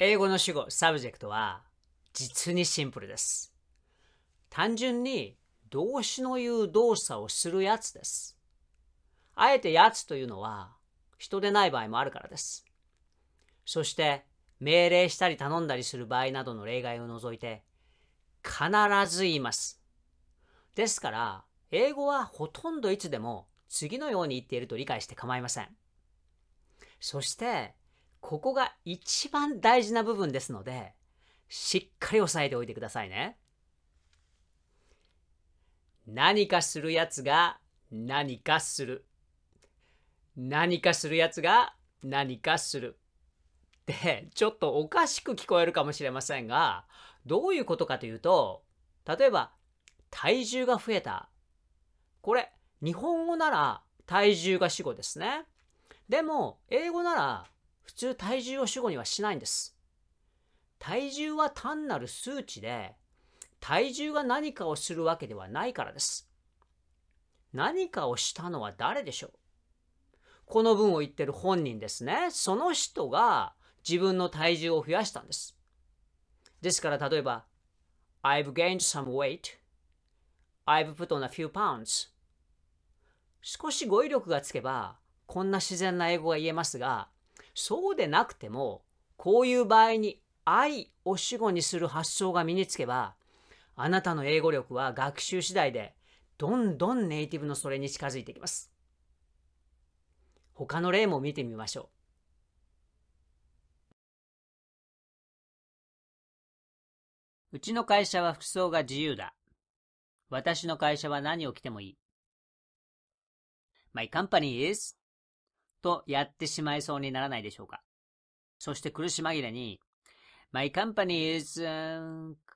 英語の主語、サブジェクトは実にシンプルです。単純に動詞の言う動作をするやつです。あえてやつというのは人でない場合もあるからです。そして命令したり頼んだりする場合などの例外を除いて必ず言います。ですから英語はほとんどいつでも次のように言っていると理解して構いません。そしてここが一番大事な部分ですので、しっかり押さえておいてくださいね。何かするやつが何かする。何かするやつが何かする。ってちょっとおかしく聞こえるかもしれませんが、どういうことかというと、例えば、体重が増えた。これ、日本語なら体重が主語ですね。でも、英語なら普通体重を主語にはしないんです。体重は単なる数値で、体重が何かをするわけではないからです。何かをしたのは誰でしょうこの文を言ってる本人ですね。その人が自分の体重を増やしたんです。ですから例えば、I've gained some weight. I've put on a few pounds. 少し語彙力がつけば、こんな自然な英語が言えますが、そうでなくてもこういう場合に愛を主語にする発想が身につけばあなたの英語力は学習次第でどんどんネイティブのそれに近づいてきます他の例も見てみましょううちの会社は服装が自由だ。私の会社は何を着てもいい。My company is とやってしまいそうにならないでしょうか。そして苦し紛れに、My company is、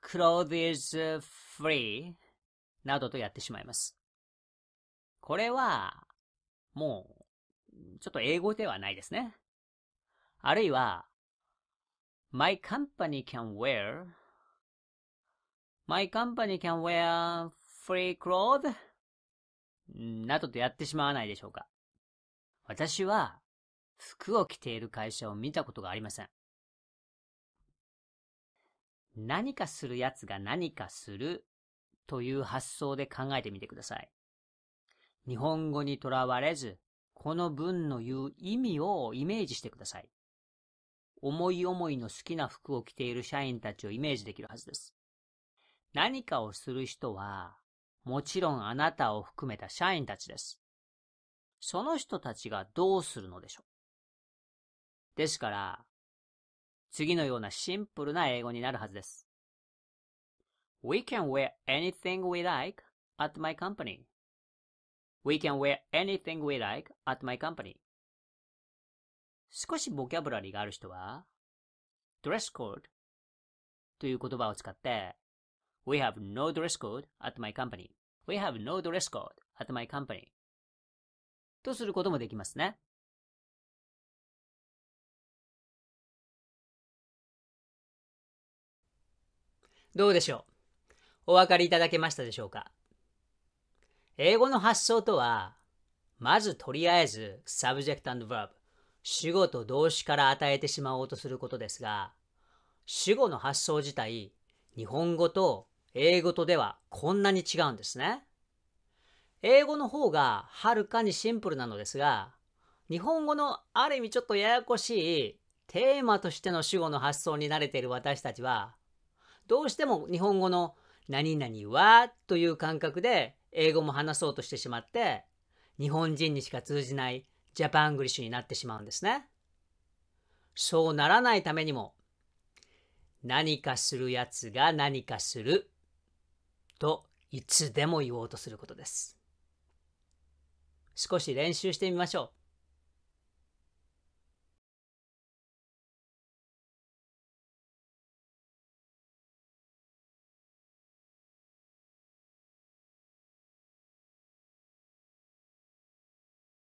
clothes is free などとやってしまいます。これは、もう、ちょっと英語ではないですね。あるいは、My company can wear My company can wear free clothes などとやってしまわないでしょうか。私は服を着ている会社を見たことがありません。何かする奴が何かするという発想で考えてみてください。日本語にとらわれず、この文の言う意味をイメージしてください。思い思いの好きな服を着ている社員たちをイメージできるはずです。何かをする人は、もちろんあなたを含めた社員たちです。その人たちがどうするのでしょう。ですから、次のようなシンプルな英語になるはずです。We can wear anything we like at my company. We can wear anything we like at my company. 少しボキャブラリーがある人は、dress code という言葉を使って、We have no dress code at my company. We have no dress code at my company. とすることもできますね。どうでしょうお分かりいただけましたでしょうか英語の発想とは、まずとりあえず subject and verb 主語と動詞から与えてしまおうとすることですが、主語の発想自体、日本語と英語とではこんなに違うんですね。英語の方がはるかにシンプルなのですが、日本語のある意味ちょっとややこしいテーマとしての主語の発想に慣れている私たちは、どうしても日本語の何々はという感覚で英語も話そうとしてしまって、日本人にしか通じないジャパングリッシュになってしまうんですね。そうならないためにも、何かするやつが何かするといつでも言おうとすることです。少し練習してみましょう。